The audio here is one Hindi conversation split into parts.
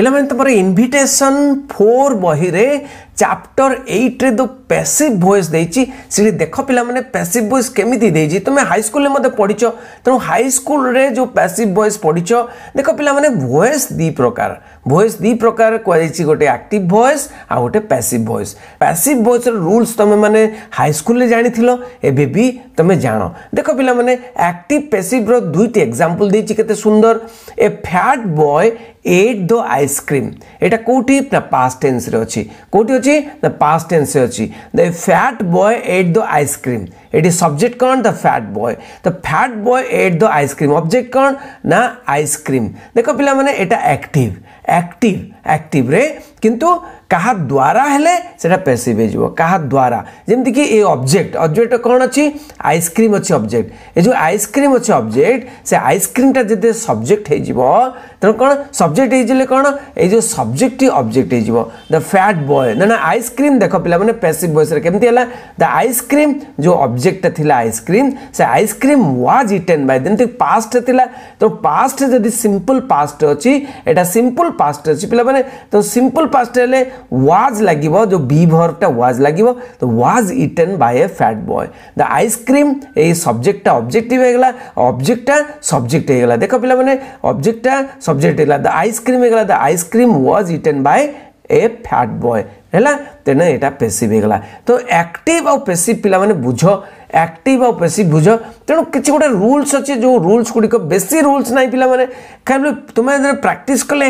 ପିଲାମାନେ ତୁମର ଇନଭିଟେସନ୍ ଫୋର୍ ବହିରେ ଚାପ୍ଟର ଏଇଟ୍ରେ ଯେଉଁ ପ୍ୟାସିଭ୍ ଭଏସ୍ ଦେଇଛି ସେଠି ଦେଖ ପିଲାମାନେ ପ୍ୟାସିଭ୍ ଭଏସ୍ କେମିତି ଦେଇଛି ତୁମେ ହାଇସ୍କୁଲରେ ମଧ୍ୟ ପଢ଼ିଛ ତେଣୁ ହାଇସ୍କୁଲରେ ଯେଉଁ ପ୍ୟାସିଭ୍ ଭଏସ୍ ପଢ଼ିଛ ଦେଖ ପିଲାମାନେ ଭଏସ୍ ଦୁଇ ପ୍ରକାର ଭଏସ୍ ଦୁଇ ପ୍ରକାର କୁହାଯାଇଛି ଗୋଟେ ଆକ୍ଟିଭ୍ ଭଏସ୍ ଆଉ ଗୋଟେ ପ୍ୟାସିଭ୍ ଭଏସ୍ ପ୍ୟାସିଭ୍ ଭଏସ୍ର ରୁଲ୍ସ ତୁମେମାନେ ହାଇସ୍କୁଲରେ ଜାଣିଥିଲ ଏବେ ବି ତୁମେ ଜାଣ ଦେଖ ପିଲାମାନେ ଆକ୍ଟିଭ୍ ପେସିଭ୍ର ଦୁଇଟି ଏକ୍ଜାମ୍ପଲ୍ ଦେଇଛି କେତେ ସୁନ୍ଦର a fat boy ate the ice cream ଏଇଟା କେଉଁଠି ନା ପାଷ୍ଟ ଟେନ୍ସରେ ଅଛି କେଉଁଠି ଅଛି ନା ପାଷ୍ଟ ଟେନ୍ସରେ ଅଛି the fat boy ate the ice cream ଏଠି ସବଜେକ୍ଟ କ'ଣ the fat boy the fat boy ate the ice cream object କ'ଣ ନା ଆଇସ୍କ୍ରିମ୍ ଦେଖ ପିଲାମାନେ ଏଇଟା ଆକ୍ଟିଭ୍ एक्टिव एक्टिव रे किंतु କାହା ଦ୍ୱାରା ହେଲେ ସେଇଟା ପେସିଭ୍ ହେଇଯିବ କାହା ଦ୍ୱାରା ଯେମିତିକି ଏ ଅବଜେକ୍ଟ ଅବଜେକ୍ଟ କ'ଣ ଅଛି ଆଇସ୍କ୍ରିମ୍ ଅଛି ଅବଜେକ୍ଟ ଏ ଯେଉଁ ଆଇସ୍କ୍ରିମ୍ ଅଛି ଅବଜେକ୍ଟ ସେ ଆଇସ୍କ୍ରିମ୍ଟା ଯଦି ସବଜେକ୍ଟ ହେଇଯିବ ତେଣୁ କ'ଣ ସବଜେକ୍ଟ ହେଇଯିଲେ କ'ଣ ଏଇ ଯେଉଁ ସବଜେକ୍ଟ ଟି ଅବଜେକ୍ଟ ହେଇଯିବ ଦ ଫ୍ୟାଟ୍ ବୟ ନା ନା ଆଇସ୍କ୍ରିମ୍ ଦେଖ ପିଲାମାନେ ପେସିଭ୍ ଭଏସ୍ରେ କେମିତି ହେଲା ଦ ଆଇସ୍କ୍ରିମ୍ ଯେଉଁ ଅବଜେକ୍ଟଟା ଥିଲା ଆଇସ୍କ୍ରିମ୍ ସେ ଆଇସ୍କ୍ରିମ୍ ୱାଜ୍ ଇଟେନ୍ ବାଇ ଯେମିତି ପାଷ୍ଟ ଥିଲା ତେଣୁ ପାଷ୍ଟ ଯଦି ସିମ୍ପଲ୍ ପାଷ୍ଟ ଅଛି ଏଇଟା ସିମ୍ପଲ୍ ପାଷ୍ଟ ଅଛି ପିଲାମାନେ ତେଣୁ ସିମ୍ପଲ୍ ପାଷ୍ଟ ହେଲେ was lagibo jo be verb ta was lagibo to was eaten by a fat boy the ice cream ei subject ta objective he gala object ta subject he gala dekho pila mane object ta subject he gala the ice cream he gala the ice cream was eaten by a fat boy ହେଲା ତେଣୁ ଏଇଟା ପେସିଭ୍ ହେଇଗଲା ତ ଆକ୍ଟିଭ୍ ଆଉ ପେସିଭ୍ ପିଲାମାନେ ବୁଝ एक्टिव आउ पेसिव बुझ तेणु किसी गोटे रूल्स अच्छे जो रूल्स गुड़िक बेसी रूल्स ना पे खाली तुम प्राक्ट कले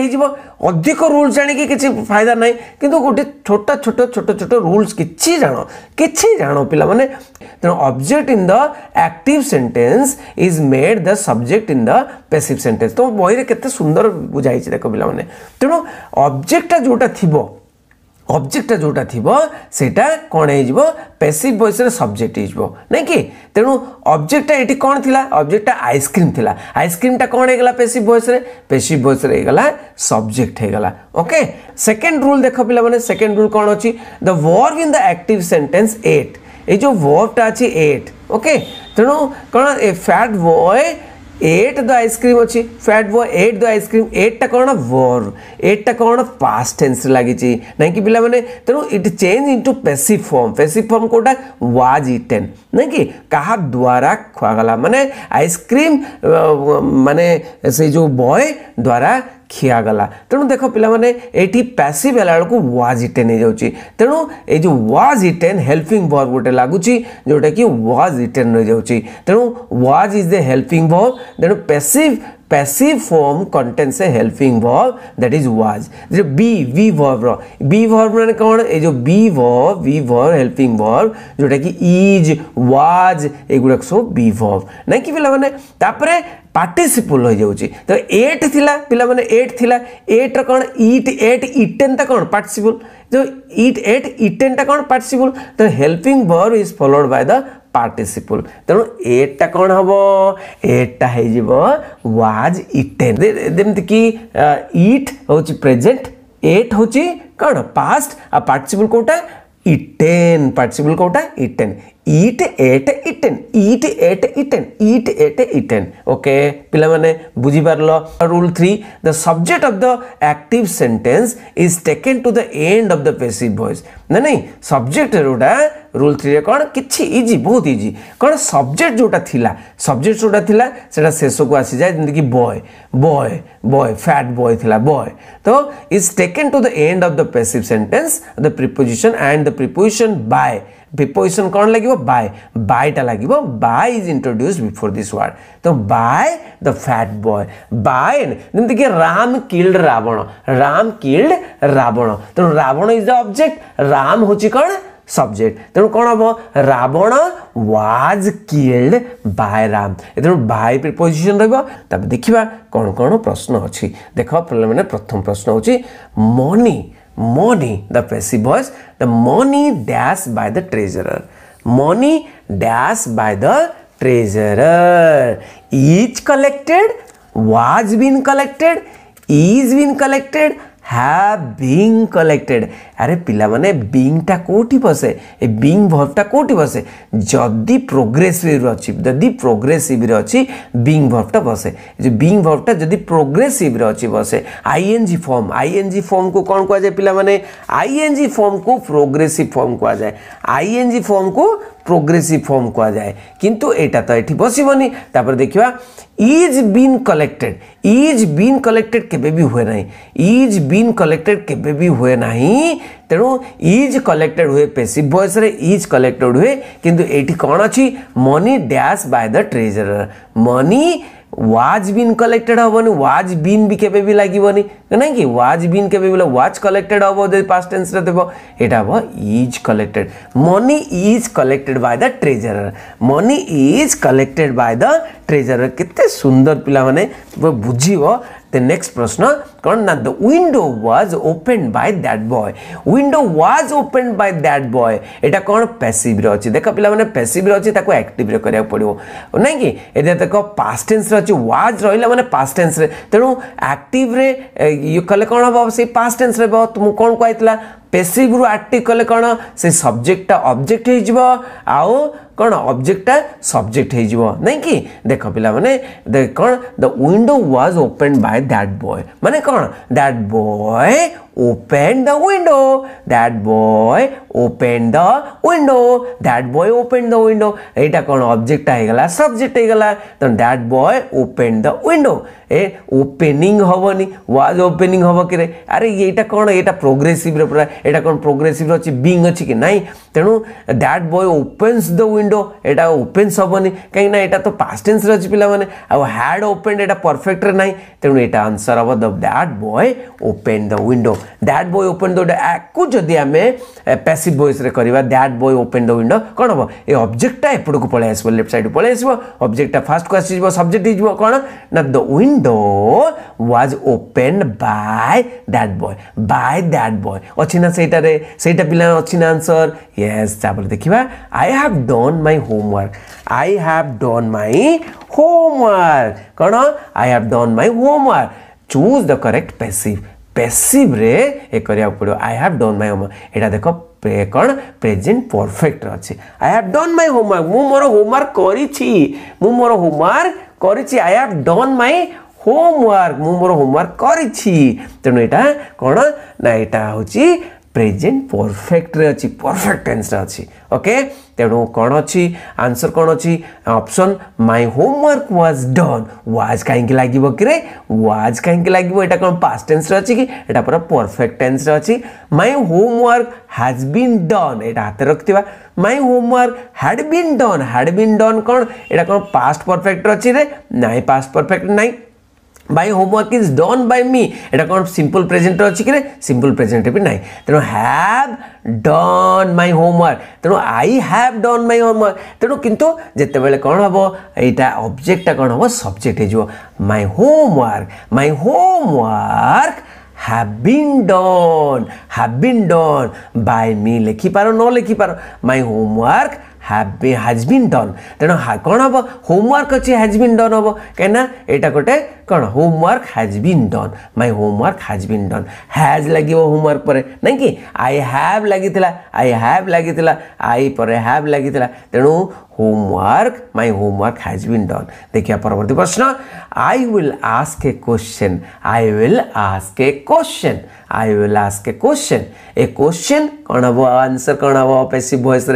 अधिक रूल्स जाणी किसी फायदा ना कि गोटे छोट छोट छोट छोट रूल्स किसी जाण किसी जाण पे तेणु object in the active sentence is made the subject in the passive sentence तो बहरे के सुंदर बुझाई देख पे तेणु अब्जेक्टा जोटा थी ଅବଜେକ୍ଟଟା ଯେଉଁଟା ଥିବ ସେଇଟା କ'ଣ ହେଇଯିବ ପେସିଭ୍ ଭଏସ୍ରେ ସବଜେକ୍ଟ ହେଇଯିବ ନାଇଁ କି ତେଣୁ ଅବଜେକ୍ଟଟା ଏଠି କ'ଣ ଥିଲା ଅବଜେକ୍ଟଟା ଆଇସ୍କ୍ରିମ୍ ଥିଲା ଆଇସ୍କ୍ରିମ୍ଟା କ'ଣ ହେଇଗଲା ପେସିଭ୍ ଭଏସ୍ରେ ପେସିଭ୍ ଭଏସ୍ରେ ହେଇଗଲା ସବଜେକ୍ଟ ହେଇଗଲା ଓକେ ସେକେଣ୍ଡ ରୁଲ୍ ଦେଖ ପିଲାମାନେ ସେକେଣ୍ଡ ରୁଲ୍ କ'ଣ ଅଛି the verb in the active sentence ate ଏଇ ଯେଉଁ ୱର୍ବଟା ଅଛି ଏଟ୍ ଓକେ ତେଣୁ କ'ଣ a fat boy ate the ice cream अच्छी फैट वो एट द आइसक्रीम एटा कौन वर एटा कौन पास्ट टेन्स लगी पाने तेणु it change into passive form passive form कौटा व्वाज इटेन नहीं कि क्या द्वारा खुआगला मानने आइसक्रीम मानने से जो बॉय द्वारा खियागला तेणु देख पाने पैसिव है व्वाज इटेन हो तेणु ये जो व्वाज इटेन हेल्पिंग भर्व गोटे लगुच जोटा कि वाज इटेन रही जाऊँच तेणु was is the helping verb तेणु पैसीव पैसीव फॉर्म कंटेन्स से helping verb that is was be V verb री भर्व मैंने कौन ये जो be verb V verb helping verb जोटा कि इज व्वाज एगुड़ाक सब बी भर्व नहीं कि पे পার্টিসিপুল হয়ে যাচ্ছে তো এট লা পিলা মানে এট লা এট্র কোণ ইট এট ইটেনটা কোণ পার্টিসিপুল যে ইট এট ইটেনটা কোণ পার্টিসিপুল তো helping verb is followed by the participle তেমন এটটা কোণ হব এটটা হয়ে যাব ওয়াজ ইটেন যেমতি কি ইট হচ্ছে প্রেজেন্ট এট হচ্ছে কোণ পাস্ট আর পার্টিসিপুল কোটা ইটেন পার্টিসিপুল কোটা eaten eat ate eaten eat ate eaten eat ate eaten okay पिलाने बुझी rule 3 the subject of the active sentence is taken to the end of the passive voice ना नहीं सब्जेक्ट रोडा रूल थ्री कौन किसी इजी बहुत इजी कौन सब्जेक्ट जोटा थिला सब्जेक्ट जोटा थिला सेटा शेष को आसी जाय जंदे boy boy boy fat boy थिला बय तो is taken to the end of the passive sentence the preposition and the preposition by preposition କ'ଣ ଲାଗିବ ବାଏ ବାଏଟା ଲାଗିବ by is introduce before this word ତ by the fat boy by ଯେମିତିକି ରାମ କିଲ୍ଡ ରାବଣ ରାମ କିଲ୍ଡ ରାବଣ ତେଣୁ Ravan is the object Ram ହେଉଛି କ'ଣ ସବଜେକ୍ଟ ତେଣୁ କ'ଣ ହେବ Ravan was killed by Ram ତେଣୁ ବାଏ ପ୍ରିପୋଜିସନ୍ ରହିବ ତାପରେ ଦେଖିବା କ'ଣ କ'ଣ ପ୍ରଶ୍ନ ଅଛି ଦେଖ ପିଲାମାନେ ପ୍ରଥମ ପ୍ରଶ୍ନ ହେଉଛି money money. The passive voice, the money dash by the treasurer. Money dash by the treasurer. Each collected, was been collected, is been collected, have been collected. আরে পিলামানে বিংটা কোটি বসে এ বিং ভর্ভটা কোটি বসে যদি প্রোগ্রেসিভ অছি যদি প্রোগ্রেসিভরে অছি বিং ভর্ভটা বসে যে বিং ভর্ভটা যদি প্রোগ্রেসিভরে অছি বসে আইএনজি ফর্ম আইএনজি ফর্ম কু কোন কোয়া যায় পিলামানে আইএনজি ফর্ম কু প্রোগ্রেসিভ ফর্ম কোয়া যায় আইএনজি ফর্ম কু प्रोग्रेसिव फॉर्म कह जाए किंतु एटा तो ये बसबनी तापर देखा is been collected is been collected केबे भी हुए ना इज बीन कलेक्टेड केबे भी हुए ना तेणु इज कलेक्टेड हुए पेसिव भयस इज कलेक्टेड हुए किंतु ये कौन अच्छी money dash by the treasure money was been collected हम वाज बीन भी केवे भी लगे ना कि वाज बीन के बोले वाज कलेक्टेड हम जो पास टेन्स देटा हम is collected money is collected by the treasure money is collected by the treasure के सुंदर पिला मैंने बुझे The next prashna, Karna, the window was opened by that boy. Window was opened by that boy. এটা କ'ଣ ପ୍ୟାସିଭ୍ରେ ଅଛି ଦେଖ ପିଲାମାନେ ପ୍ୟାସିଭ୍ରେ ଅଛି ତାକୁ ଆକ୍ଟିଭ୍ରେ କରିବାକୁ ପଡ଼ିବ ନାଇଁ କି ଏଇଟା ଦେଖ ପାଷ୍ଟ ଟେନ୍ସରେ ଅଛି ୱାଜ୍ ରହିଲା ମାନେ ପାଷ୍ଟ ଟେନ୍ସରେ ତେଣୁ ଆକ୍ଟିଭ୍ରେ ଇଏ କଲେ କ'ଣ ହେବ ସେଇ ପାଷ୍ଟ ଟେନ୍ସରେ ହେବ ତୁମକୁ କ'ଣ କୁହାଯାଇଥିଲା ପେସିଭ୍ରୁ ଆର୍ଟିକ୍ କଲେ କ'ଣ ସେ ସବଜେକ୍ଟଟା ଅବଜେକ୍ଟ ହେଇଯିବ ଆଉ କ'ଣ ଅବଜେକ୍ଟଟା ସବଜେକ୍ଟ ହେଇଯିବ ନାଇଁ କି ଦେଖ ପିଲାମାନେ କ'ଣ the window was open by that boy ମାନେ କ'ଣ that boy opened the window. That boy opened the window. That boy opened the window. এটা কোন অবজেক্ট হয়ে গেল সাবজেক্ট হয়ে গেল তখন that boy open the window এ ওপেনিং হবনি ওয়াজ ওপেনিং হব কি রে আরে এইটা কোন এটা প্রোগ্রেসিভ্রে পুরা এটা কোন প্রোগ্রেসিভ্রে অছি বিং অছি কি নাই তেণু that boy opens the window এটা ওপেন্স হবনি কাইঁকি না এটা তো পাস্ট টেন্সরে অছি পিলা মানে আউ হ্যাড ওপেন্ড এটা পারফেক্টরে নাই তেণু এটা আনসার হব the that boy open the window that boy open the window ଆକୁ ଯଦି ଆମେ ପ୍ୟାସିଭ୍ ଭଏସ୍ରେ କରିବା that boy open the window କ'ଣ ହେବ ଏ ଅବଜେକ୍ଟଟା ଏପଟକୁ ପଳେଇ ଆସିବ ଲେଫ୍ଟ ସାଇଡ଼୍କୁ ପଳେଇ ଆସିବ ଅବଜେକ୍ଟଟା ଫାଷ୍ଟକୁ ଆସିଯିବ ସବଜେକ୍ଟ ହେଇଯିବ କ'ଣ ନା the window was open by that boy by that boy ଅଛି ନା ସେଇଟାରେ ସେଇଟା ପିଲା ଅଛି ନା ଆନ୍ସର୍ ୟେସ୍ ତାପରେ ଦେଖିବା I have done my homework I have done my homework କ'ଣ I have done my homework choose the correct passive পেসিভ্রে এ করা পড়ো I have done my homework এটা দেখ କ'ଣ ପ୍ରେଜେଣ୍ଟ ପରଫେକ୍ଟ ଅଛି I have done my homework ମୁଁ ମୋର ହୋମୱାର୍କ କରିଛି ମୁଁ ମୋର ହୋମୱାର୍କ କରିଛି I have done my homework ମୁଁ ମୋର ହୋମୱାର୍କ କରିଛି ତେଣୁ ଏଇଟା କ'ଣ ନା ଏଇଟା ହେଉଛି प्रेजेन्ट परफेक्ट रे अच्छी परफेक्ट टेन्स अच्छी ओके तेणु कौन अच्छी आंसर कौन अच्छी option my homework was done was कहीं लगे कि रे वाज कहीं लगे यहाँ कौन पास्ट टेन्स अच्छी कि यहाँ पूरा परफेक्ट टेन्स रे अच्छी my homework has been done यहाँ हाथ रखा my homework had been done had been done कौन यहाँ कौन पास्ट परफेक्ट अच्छी रे ना पास्ट परफेक्ट नाई by homework is done by me এটা কোন সিম্পল প্রেজেন্ট আছে কি রে সিম্পল প্রেজেন্ট এবি নাই তেন হ্যাভ ডন মাই হোমওয়ার্ক তেন I have done my homework তেন কিন্তু যেতেবেলে কোন হবো এইটা অবজেক্টটা কোন হবো সাবজেক্ট হয়ে যাব my homework my homework have been done have been done by me লিখি পারো ন লিখি পারো my homework have has been done ତେଣୁ କ'ଣ ହେବ ହୋମୱାର୍କ ଅଛି ହାଜ୍ ବିନ୍ ଡନ୍ ହେବ କାହିଁକିନା ଏଇଟା ଗୋଟେ କ'ଣ homework has been done my homework has been done has ଲାଗିବ ହୋମୱାର୍କ ପରେ ନାଇଁ କି ଆଇ ହ୍ୟାଭ୍ ଲାଗିଥିଲା ଆଇ ହ୍ୟାଭ୍ ଲାଗିଥିଲା ଆଇ ପରେ ହ୍ୟାଭ୍ ଲାଗିଥିଲା ତେଣୁ homework my homework has been done देखिए परवर्ती प्रश्न I will ask a question I will ask a question I will ask a question a question कौन हम आंसर कौन हम पेसिव भयस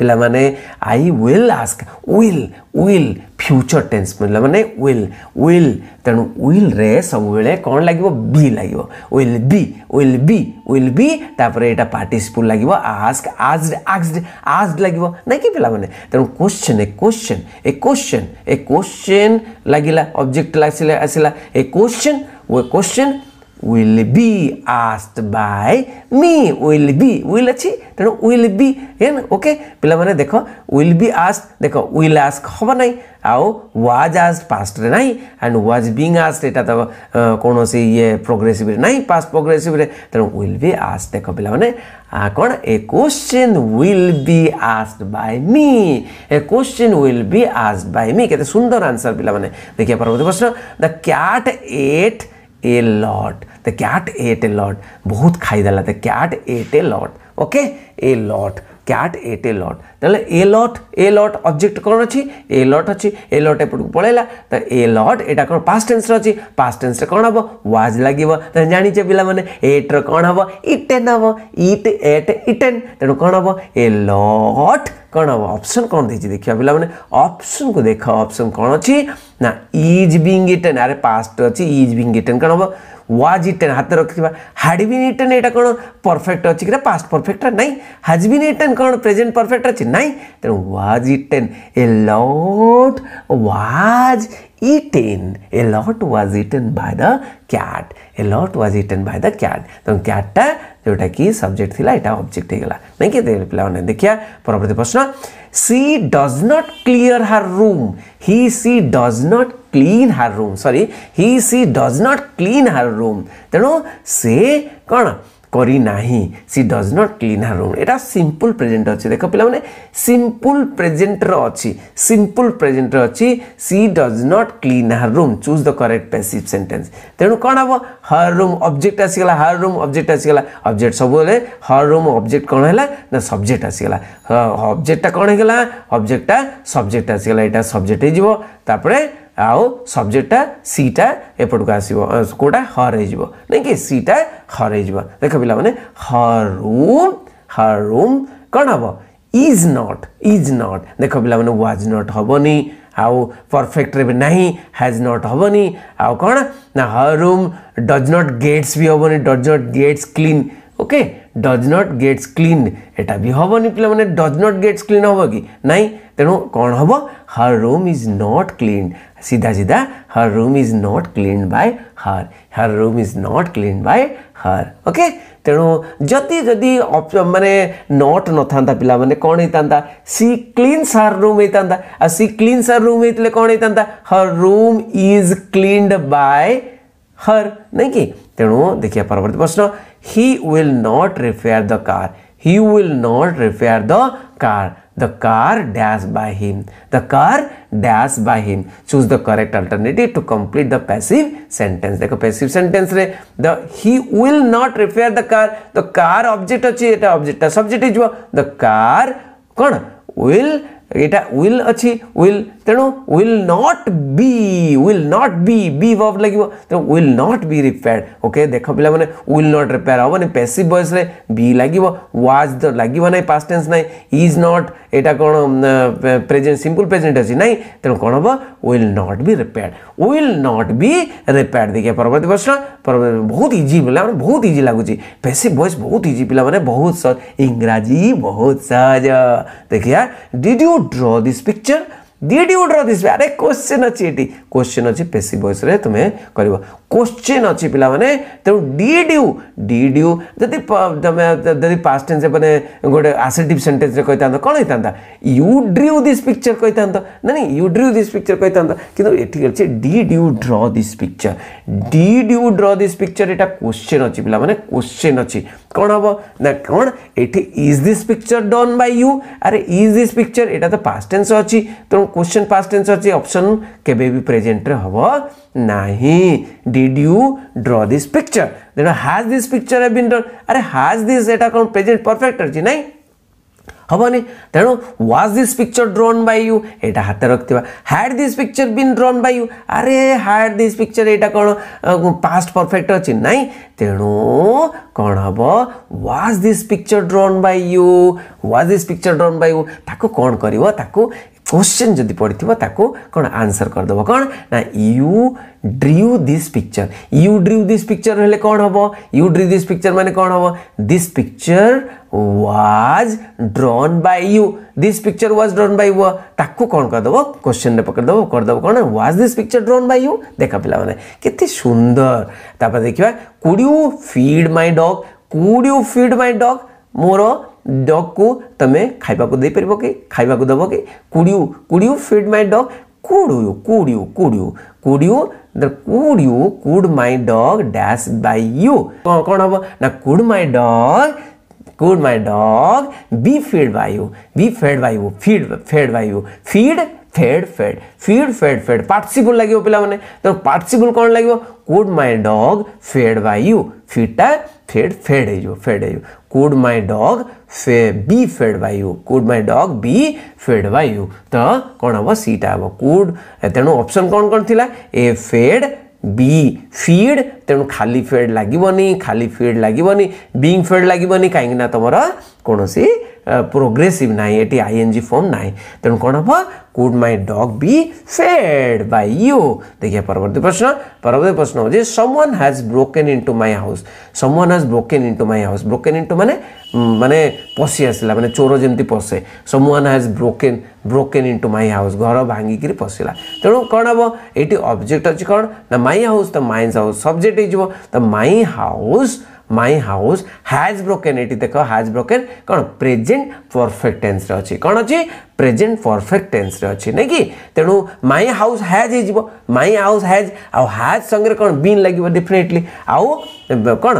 पे I will ask will will future tense मिला मैंने विल विल तेणु विल रे सबुबले कौन लगे बी लगे will be will be will be तापर यहाँ पार्टिसिपल लगे आस्क आस्ड आस्ड आस्ड लगे ना कि मैंने तेणु question a question a question a question लगे अब्जेक्ट आसला ए क्वेश्चन वो question will be asked by me will be will अछि तेणु will be हेन ओके पिलाମାନେ ଦେଖ will be asked ଦେଖ will ask ହବ ନାହିଁ ଆଉ was asked past ରେ ନାହିଁ and was being asked ଏଟା ତ କୌଣସି ଇଏ progressive ରେ ନାହିଁ past progressive ରେ ତେଣୁ will be asked ଦେଖ ପିଲାମାନେ କ'ଣ a question will be asked by me a question will be asked by me କେତେ ସୁନ୍ଦର ଆନ୍ସର ପିଲାମାନେ ଦେଖିବା ପରବର୍ତ୍ତୀ ପ୍ରଶ୍ନ the cat ate a lot the cat ate a lot bahut khai dala the cat ate a lot okay a lot cat ate a lot তাহলে a lot A lot object କ'ଣ ଅଛି ଏ ଲଟ୍ ଅଛି ଏ ଲଟ୍ ଏପଟକୁ ପଳେଇଲା ତ ଏ ଲଟ୍ ଏଇଟା କ'ଣ ପାଷ୍ଟ ଟେନ୍ସରେ ଅଛି ପାଷ୍ଟ ଟେନ୍ସରେ କ'ଣ ହେବ ୱାଜ୍ ଲାଗିବ ତାହେଲେ ଜାଣିଛେ ପିଲାମାନେ ଏଟ୍ର କ'ଣ ହେବ ଇଟେନ୍ ହେବ ଇଟ୍ ଏଟ୍ ଇଟେନ୍ ତେଣୁ କ'ଣ ହେବ ଏ ଲଟ୍ କ'ଣ ହେବ ଅପସନ୍ କ'ଣ ଦେଇଛି ଦେଖିବା ପିଲାମାନେ ଅପସନ୍କୁ ଦେଖ ଅପସନ୍ କ'ଣ ଅଛି ନା ଇଜ୍ ବିଙ୍ଗ୍ ଇଟେନ୍ ଆରେ ପାଷ୍ଟ ଅଛି ଇଜ୍ ବିଙ୍ଗ୍ ଇଟେନ୍ କ'ଣ ହେବ ୱାଜ୍ ଇଟେନ୍ ହାତରେ ରଖିଥିବା ହାଡ଼୍ ବିନ୍ ଇଟେନ୍ ଏଇଟା କ'ଣ ପରଫେକ୍ଟ ଅଛି କିନା ପାଷ୍ଟ ପରଫେକ୍ଟଟା ନାହିଁ ହାଜ୍ ବିନ୍ ଇଟେନ୍ କ'ଣ ପ୍ରେଜେଣ୍ଟ ପରଫେକ୍ଟ ଅଛି ନାହିଁ ତେଣୁ was eaten a lot was eaten. A lot was eaten by the cat. A lot was eaten by the cat. ତେଣୁ କ୍ୟାଟ୍ଟା ଯେଉଁଟାକି ସବଜେକ୍ଟ ଥିଲା ଏଇଟା ଅବଜେକ୍ଟ ହେଇଗଲା ନାଇଁ କି ପିଲାମାନେ ଦେଖିବା ପରବର୍ତ୍ତୀ ପ୍ରଶ୍ନ she does not clear her room he she does not clean her room sorry he she does not clean her room ତେଣୁ ସେ କ'ଣ કરી नाही she does not clean her room এটা সিম্পল প্রেজেন্ট আছে দেখো পিলা মানে সিম্পল প্রেজেন্ট আছে সিম্পল প্রেজেন্ট আছে she does not clean her room choose the correct passive sentence তেন কোন হব হার রুম অবজেক্ট আছে গলা হার রুম অবজেক্ট আছে গলা অবজেক্ট সবলে হার রুম অবজেক্ট কোন হলা না সাবজেক্ট আছে গলা অবজেক্টটা কোন হলা অবজেক্টটা সাবজেক্ট আছে গলা এটা সাবজেক্ট হ যব তারপরে ଆଉ ସବଜେକ୍ଟଟା ସିଟା ଏପଟକୁ ଆସିବ କେଉଁଟା ହର୍ ହେଇଯିବ ନାଇଁ କି ସିଟା ହର୍ ହେଇଯିବ ଦେଖ ପିଲାମାନେ ହର୍ ରୁମ୍ ହର୍ ରୁମ୍ କ'ଣ ହେବ ଇଜ୍ ନଟ୍ ଇଜ୍ ନଟ୍ ଦେଖ ପିଲାମାନେ ୱାଜ୍ ନଟ୍ ହେବନି ଆଉ ପରଫେକ୍ଟରେ ବି ନାହିଁ ହ୍ୟାଜ୍ ନଟ୍ ହେବନି ଆଉ କ'ଣ ନା her room does not gets ବି ହେବନି does not gets clean okay does not gets clean ଏଇଟା ବି ହେବନି ପିଲାମାନେ ଡଜ୍ ନଟ୍ ଗେଟ୍ସ କ୍ଲିନ୍ ହେବ କି ନାହିଁ ତେଣୁ କ'ଣ ହେବ her room is not clean ସିଧା ସିଧା her room is not clean by her her room is not clean by her okay ତେଣୁ ଯଦି ଯଦି ମାନେ ନଟ୍ ନଥାନ୍ତା ପିଲାମାନେ କ'ଣ ହେଇଥାନ୍ତା ସି କ୍ଲିନ୍ ସାର୍ ରୁମ୍ ହେଇଥାନ୍ତା ଆଉ ସି କ୍ଲିନ୍ ସାର୍ ରୁମ୍ ହେଇଥିଲେ କ'ଣ ହେଇଥାନ୍ତା her room is cleaned by her ନାଇଁ କି ତେଣୁ ଦେଖିବା ପରବର୍ତ୍ତୀ ପ୍ରଶ୍ନ He will not repair the car. He will not repair the car. The car dashed by him. The car dashed by him. Choose the correct alternative to complete the passive sentence. देखो passive sentence रे the he will not repair the car. The car object अच्छी ये object टा subject जो the car कौन will ये will अच्छी will तेरो will not be will not be be verb lagibo then will not be repaired okay dekho pila mane will not repair hobani passive voice re be lagibo was the lagibo nai past tense nai is not eta kon present simple present asi nai then kon hobo will not be repaired will not be repaired dekhiya parvati prashna बहुत इजी पिला मैंने बहुत इजी लगुच पेसिव भॉइस बहुत इजी पिला मैंने बहुत सहज इंग्राजी बहुत सहज देखिए did you draw this picture दीटी गोटे रखी सी अरे क्वेश्चन अच्छे ये क्वेश्चन अच्छे पेशी बयस तुम्हें कर क्वेश्चन अच्छे पे तेणु डी ड्यू जदि तुम जब पास टेन्स मैंने गोटे आसेटिव सेन्टेन्स कही था कौन होता यू ड्रीव दिस पिक्चर कही था ना नहीं यू ड्रीव दिस पिक्चर कही था कि did you draw this picture did you draw this picture यहाँ क्वेश्चन अच्छी पे क्वेश्चन अच्छे कौन हम ना कौन ये is this picture done by you आरे इज दिस् पिक्चर यहाँ तो पास टेन्स अच्छी तेनाली क्वेश्चन पास्ट टेन्स अच्छी ऑप्शन केबे भी प्रेजेंट रे हबो you draw this picture has has this picture have been draw आरे हैज दिस एटा कोन प्रेजेंट परफेक्ट अच्छे नाही हबनी तेणु was this picture drawn by you एटा हाथ रखा had this picture been drawn by you अरे हाड दिस पिक्चर एटा कौन पास्ट परफेक्ट अच्छी ना तेणु कौन हम was this picture drawn by you was this picture drawn by you ताको कौन कर क्वेश्चन जदि पड़ी ताको कौन आंसर कर करदेव कौन ना you drew this picture you drew this picture हेले कौन हम यू ड्रिव दिस पिक्चर मान कौन हम this picture was drawn by you this picture was drawn by व ताको कौन करदेव क्वेश्चन पकड़देव करदेव कौन was this picture drawn by you देख पे के सुंदर तापर देखा could you feed my dog could you feed my dog मोर डग को तुम खावाक देपर कि खावाक दब कि could could feed my dog could could could could could you could my dog dash by you कौन हम ना कूड my dug could my dog be feed by you be fed by you feed fed by you feed fed fed feed fed fed पार्टिबुल लगे पे तो पार्टिबुल कौन लगे could my dog fed by you फिडटा फेड फेड हो फेड हो could my dug fed, be fed by you could my dog be fed by you ତ କ'ଣ ହେବ ସିଟା ହେବ could ତେଣୁ ଅପସନ୍ କ'ଣ କ'ଣ ଥିଲା a fed বি ফিড তেমন খালি ফেড লাগবনি খালি ফিড লাগবনি বিং ফেড লাগবনি কাইকি না তোমার কোণী प्रोग्रेसिभ नै यी आइएन जि फर्म नै तब could my dog be fed by you देखिया परवर्ती प्रश्न प्रश्न हो someone has broken into my house someone has broken into my house broken माने मे आसला माने चोर जिति पसे some has broken broken into my house घर भागिक कौन ना माई हाउस तो हाउ हाउस सब्जेक्ट हो त म house my house has broken ये देख हाज ब्रोकेन कौन प्रेजेन्ट परफेक्ट टेन्स अच्छी कौन अच्छी प्रेजेन्ट परफेक्ट टेन्स अच्छी नहीं कि तेणु माई हाउस हाज हो माई हाउस हाज आउ संगे कौन बीन लगे डेफिनेटली आउ କ'ଣ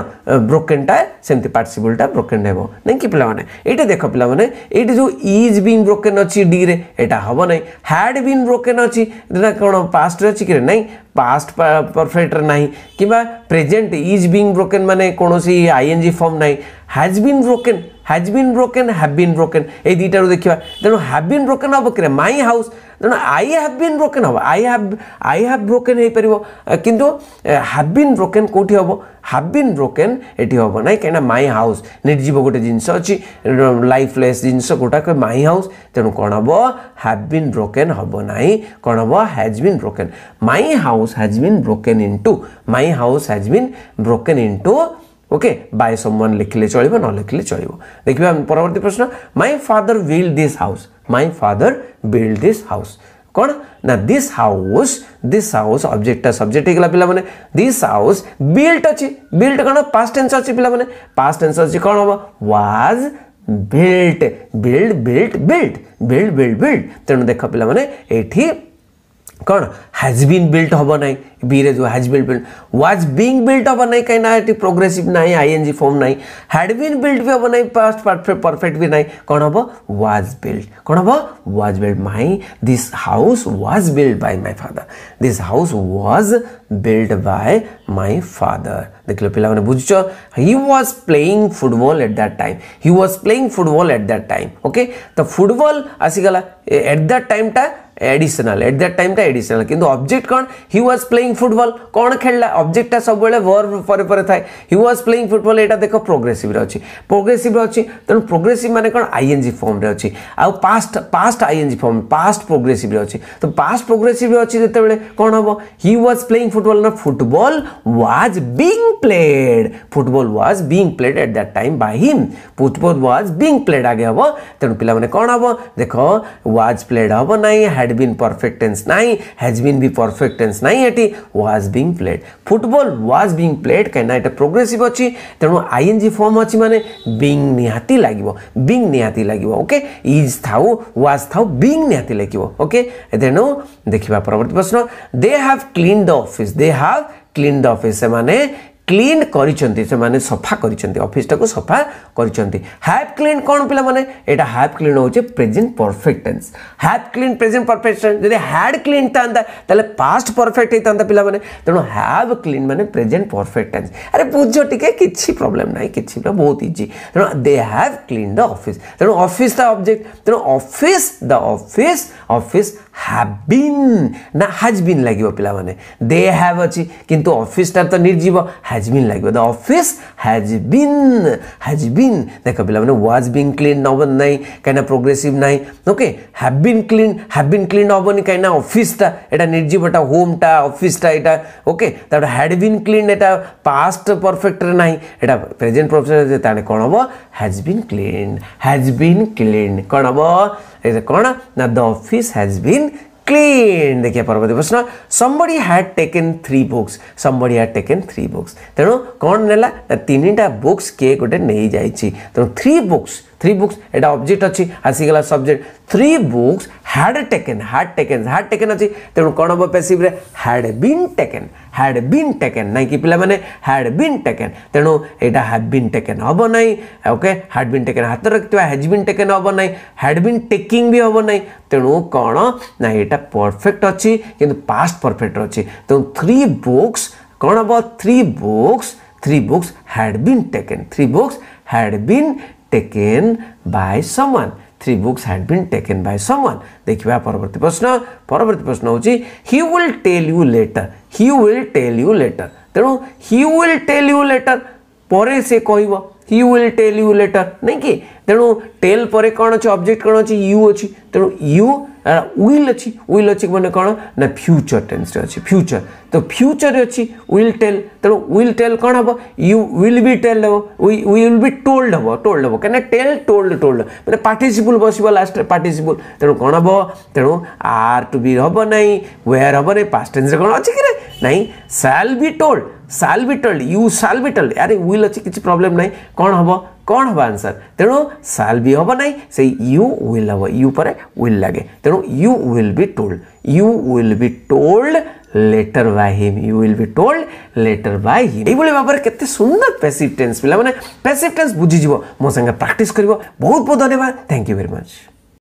ବ୍ରୋକେନ୍ଟା ସେମିତି ପାର୍ଟିସିପୁଲଟା ବ୍ରୋକେନ୍ ହେବ ନାଇଁ କି ପିଲାମାନେ ଏଇଟା ଦେଖ ପିଲାମାନେ ଏଇଠି ଯେଉଁ ଇଜ୍ ବିନ୍ ବ୍ରୋକେନ୍ ଅଛି ଡିରେ ଏଇଟା ହେବ ନାହିଁ ହ୍ୟାଡ୍ ବିନ୍ ବ୍ରୋକେନ୍ ଅଛି ଯେଉଁଟା କ'ଣ ପାଷ୍ଟରେ ଅଛି କି ନାହିଁ ପାଷ୍ଟ ପରଫେକ୍ଟରେ ନାହିଁ କିମ୍ବା ପ୍ରେଜେଣ୍ଟ ଇଜ୍ ବିନ୍ ବ୍ରୋକେନ୍ ମାନେ କୌଣସି ଆଇଏନ୍ଜି ଫର୍ମ ନାହିଁ has been broken has been broken have been broken এই দুইটাৰো দেখিবা তেওঁ হেভ বিন ব্ৰকেন হ'ব কেলে মাই হাউচ তেওঁ আই হেভ বিন ব্ৰকেন হ'ব I have I have broken হৈ পাৰিব কিন্তু হেভ বিন ব্ৰকেন কোঠি হ'ব হেভ বিন ব্ৰকেন এটি হ'ব নাই কাৰণ মাই হাউচ নিৰ্জীৱ গোটেই জিনিছ অঁ লাইফলেছ জিনিছ গোটাক মাই হাউচ তেওঁ কণ হ'ব হেভ বিন ব্ৰকেন হ'ব নাই কণ হ'ব has been broken my house has been broken into my house has been broken into okay by समान लिखले चलो न लिखले चलो देखिए परवर्त प्रश्न my father build this house my father build this house कौन ना दिस हाउस दिस हाउस अब्जेक्टा सब्जेक्ट होगा पे दिस हाउस बिल्ट अच्छी बिल्ट कौन पास्ट टेन्स अच्छे पे पास्ट टेन्स अच्छे कौन हम was built build built built build build build तेणु देख पे ये कौन हाज बीन बिल्ट हम ना बी रे जो has built built was being built हम ना कहीं प्रोग्रेसीव ना आई एन जी फर्म ना हाड बीन बिल्ट भी हम ना पास्ट परफेक्ट परफेक्ट भी ना कौन हम व्वाज बिल्ट कौन हम was built my this house was built by my father this house was built by my father देख लो पे बुझ he was playing football at that time he was playing football at that time okay तो फुटबल आसीगला at that time time additional at that time टा एडिशनल किंतु ऑब्जेक्ट कौन ही वाज प्लेइंग फुटबॉल कौन खेलला ऑब्जेक्ट टा सब बेले वर्ब परे परे थाए ही वाज प्लेइंग फुटबॉल एटा देखो प्रोग्रेसिव रे अछि प्रोग्रेसिव रे अछि तनु प्रोग्रेसिव माने कोन आईएनजी फॉर्म रे अछि आ past past ING form past progressive रे अछि तो पास्ट प्रोग्रेसिव रे अछि जते बेले कोन हबो ही वाज प्लेइंग फुटबॉल ना football was being played football was being played at that time by him football was being played आगे हबो तनु पिला माने कोन हबो देखो वाज प्लेड हबो नाही had been perfect tense nahi has been be perfect tense nahi eti was being played football was being played kaina eta progressive achi tenu ing form achi mane being nihati lagibo being nihati lagibo okay is thau was thau being nihati lagibo okay tenu dekhiba parvarti prashna they have cleaned the office they have clean the office से ক্লিন করছেন সে সফা করছেন অফিসটা সফা করছেন হ্যাভ ক্লিন কোণ পিলা মানে এটা হ্যাভ ক্লিন হচ্ছে present perfect tense have clean present perfect tense যদি হ্যাড ক্লিন থাকা তাহলে পাস্ট পরফেক্ট হয়ে পিলা মানে তেমন হ্যাভ ক্লিন মানে প্রেজেন্ট পরফেক্ট টেন্স আরে বুঝ টিকে কিছু প্রোবলেম নাই কিছু না বহুত ইজি তেমন they have clean the office তেমন অফিস দ অবজেক্ট তেমন office the office office have been ନା ହାଜବିନ୍ ଲାଗିବ ପିଲାମାନେ ଦେ ହ୍ୟାଭ୍ ଅଛି କିନ୍ତୁ ଅଫିସ୍ଟା ତ ନିର୍ଜୀବ ହାଜବିନ୍ ଲାଗିବ ଦ ଅଫିସ୍ ହାଜବିନ୍ ହାଜବିନ୍ ଦେଖ ପିଲାମାନେ ୱାଜ୍ ବିନ୍ କ୍ଲିନ୍ ନବ ନାହିଁ କାହିଁକିନା ପ୍ରୋଗ୍ରେସିଭ୍ ନାହିଁ okay have been clean have been clean ହବନି କାହିଁକିନା ଅଫିସ୍ଟା ଏଇଟା ନିର୍ଜୀବଟା ହୋମ୍ଟା ଅଫିସ୍ଟା ଏଇଟା ଓକେ ତା'ପରେ ହ୍ୟାଡ଼୍ ବିନ୍ କ୍ଲିନ୍ ଏଇଟା ପାଷ୍ଟ ପରଫେକ୍ଟରେ ନାହିଁ ଏଇଟା ପ୍ରେଜେଣ୍ଟ ପରଫେକ୍ଟ ତାହେଲେ କ'ଣ ହବ has been clean has been clean କ'ଣ ହବ କ'ଣ ନା the office has been clean dekhiye parvati prashna somebody had taken three books somebody had taken three books tenu kon nela ta tini ta books ke gote nei jaichi tenu three books three books এটা ଅବଜେକ୍ଟ ଅଛି ଆସିଗଲା subject three books had taken had taken had taken ଅଛି ତେଣୁ କ'ଣ ହେବ ପେସିଭ୍ରେ had been taken had been taken ନାହିଁ କି ପିଲାମାନେ ହ୍ୟାଡ୍ ବିନ୍ ଟେକେନ୍ ତେଣୁ ଏଇଟା ହ୍ୟାଡ୍ ବିନ୍ ଟେକେନ୍ ହେବ ନାହିଁ ଓକେ ହ୍ୟାଡ୍ ବିନ୍ ଟେକେନ୍ ହାତରେ ରଖିଥିବା ହ୍ୟାଜ୍ ବିନ୍ ଟେକେନ୍ ହେବ ନାହିଁ ହ୍ୟାଡ୍ ବିନ୍ ଟେକିଂ ବି ହେବ ନାହିଁ ତେଣୁ କ'ଣ ନା ଏଇଟା ପରଫେକ୍ଟ ଅଛି କିନ୍ତୁ ପାଷ୍ଟ ପରଫେକ୍ଟ ଅଛି ତେଣୁ ଥ୍ରୀ ବୁକ୍ସ କ'ଣ ହେବ three books three books had been taken. Three books had been taken by someone three books had been taken by someone देखिए परवर्ती प्रश्न परवर्ती प्रश्न हूँ he will tell you later he will tell you later तेणु he will tell you later पर से कह हि विल टेल यू लेटर नहीं कि तेणु टेल पर कौन अच्छे अब्जेक्ट कौन अच्छे यू अच्छी तेणु यू ओल् अन्त ना नुचर टेन्स अच्छु फ्युचर त फ्युचरे अचे विल टेल तेल कब यु टेल टेल्ब विल बी टोल्ड हे टोल्ड हे कि टेल टोल्ड टोल मर्ट बस्यो लास्ट पर्टिसिपल्ट तेणु केणु आर टु बी हे नै वेयर हे नै पास टेन्स अस् नाइल बी टोल्ड साल्विटल यू साल्विटल यारे विल अच्छे किसी प्रोब्लेम ना कौन हम कौन हम आंसर तेणु साल साल्वि हम ना से यू विल हम यू पर विल लगे तेणु you will be told you will be told later by him you will be told later by him यही भाव में कैसे सुंदर पैसिव टेन्स पे मैंने पैसिव टेन्स बुझीज मो संगे प्राक्ट कर बहुत बहुत धन्यवाद थैंक यू भेरी मच